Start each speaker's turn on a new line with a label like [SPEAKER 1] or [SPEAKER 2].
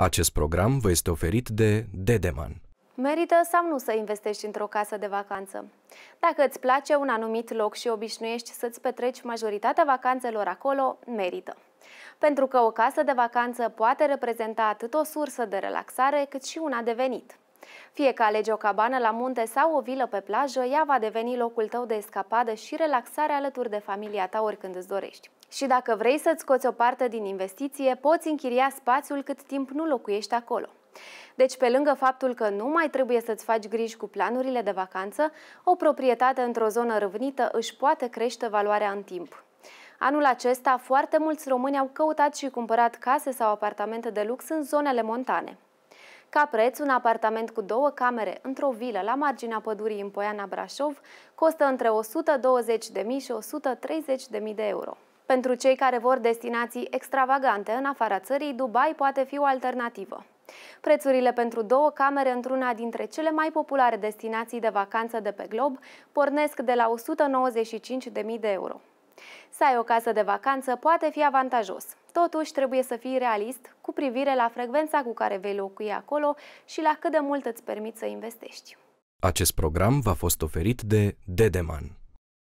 [SPEAKER 1] Acest program vă este oferit de Dedeman. Merită sau nu să investești într-o casă de vacanță? Dacă îți place un anumit loc și obișnuiești să-ți petreci majoritatea vacanțelor acolo, merită. Pentru că o casă de vacanță poate reprezenta atât o sursă de relaxare cât și una de venit. Fie că alegi o cabană la munte sau o vilă pe plajă, ea va deveni locul tău de escapadă și relaxare alături de familia ta oricând îți dorești. Și dacă vrei să-ți scoți o parte din investiție, poți închiria spațiul cât timp nu locuiești acolo. Deci, pe lângă faptul că nu mai trebuie să-ți faci griji cu planurile de vacanță, o proprietate într-o zonă răvnită își poate crește valoarea în timp. Anul acesta, foarte mulți români au căutat și cumpărat case sau apartamente de lux în zonele montane. Ca preț, un apartament cu două camere într-o vilă la marginea pădurii în Poiana Brașov costă între 120.000 și 130.000 de euro. Pentru cei care vor destinații extravagante în afara țării, Dubai poate fi o alternativă. Prețurile pentru două camere într-una dintre cele mai populare destinații de vacanță de pe glob pornesc de la 195.000 de euro. Să ai o casă de vacanță poate fi avantajos. Totuși, trebuie să fii realist cu privire la frecvența cu care vei locui acolo și la cât de mult îți permiți să investești. Acest program v-a fost oferit de Dedeman.